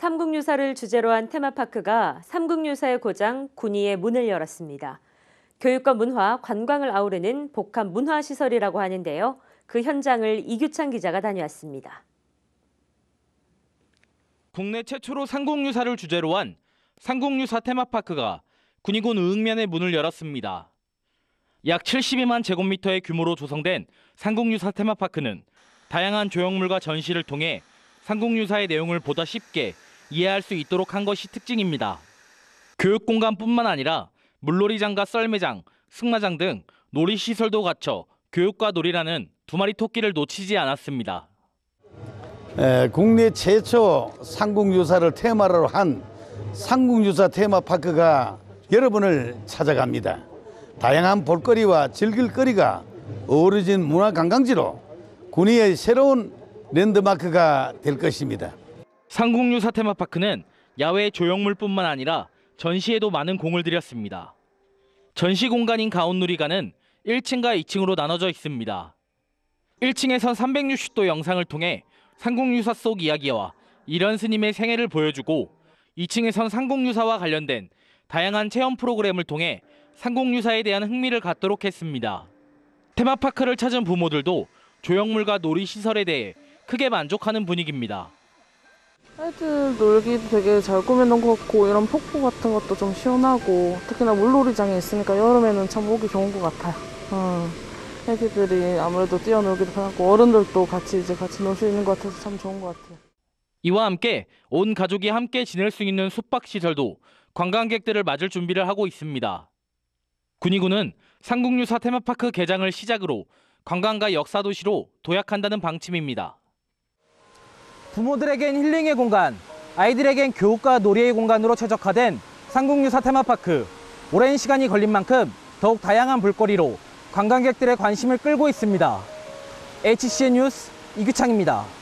삼국유사를 주제로 한 테마파크가 삼국유사의 고장 군위의 문을 열었습니다. 교육과 문화, 관광을 아우르는 복합 문화시설이라고 하는데요. 그 현장을 이규창 기자가 다녀왔습니다. 국내 최초로 삼국유사를 주제로 한삼국유사 테마파크가 군위군 응면의 문을 열었습니다. 약 72만 제곱미터의 규모로 조성된 삼국유사 테마파크는 다양한 조형물과 전시를 통해 삼국유사의 내용을 보다 쉽게 이해할 수 있도록 한 것이 특징입니다. 교육 공간뿐만 아니라 물놀이장과 썰매장, 승마장 등 놀이 시설도 갖춰 교육과 놀이라는 두 마리 토끼를 놓치지 않았습니다. 에, 국내 최초 상공유사를 테마로 한 상공유사 테마파크가 여러분을 찾아갑니다. 다양한 볼거리와 즐길거리가 어우러진 문화관광지로 군의 새로운 랜드마크가 될 것입니다. 상공유 사테마파크는 야외 조형물뿐만 아니라 전시에도 많은 공을 들였습니다. 전시 공간인 가온누리관은 1층과 2층으로 나눠져 있습니다. 1층에선 360도 영상을 통해 상공유사 속 이야기와 이런 스님의 생애를 보여주고 2층에선 상공유사와 관련된 다양한 체험 프로그램을 통해 상공유사에 대한 흥미를 갖도록 했습니다. 테마파크를 찾은 부모들도 조형물과 놀이 시설에 대해 크게 만족하는 분위기입니다. 아이드 놀기도 되게 잘 꾸며놓은 것 같고 이런 폭포 같은 것도 좀 시원하고 특히나 물놀이장이 있으니까 여름에는 참보기 좋은 것 같아요. 어. 애기들이 아무래도 뛰어놀기도 편하고 어른들도 같이 이제 같이 놀 수 있는 것 같아서 참 좋은 것 같아요. 이와 함께 온 가족이 함께 지낼 수 있는 숙박 시설도 관광객들을 맞을 준비를 하고 있습니다. 군의군은 상국유사 테마파크 개장을 시작으로 관광과 역사 도시로 도약한다는 방침입니다. 부모들에겐 힐링의 공간, 아이들에겐 교육과 놀이의 공간으로 최적화된 상국유사 테마파크. 오랜 시간이 걸린 만큼 더욱 다양한 볼거리로 관광객들의 관심을 끌고 있습니다. HCN 뉴스 이규창입니다.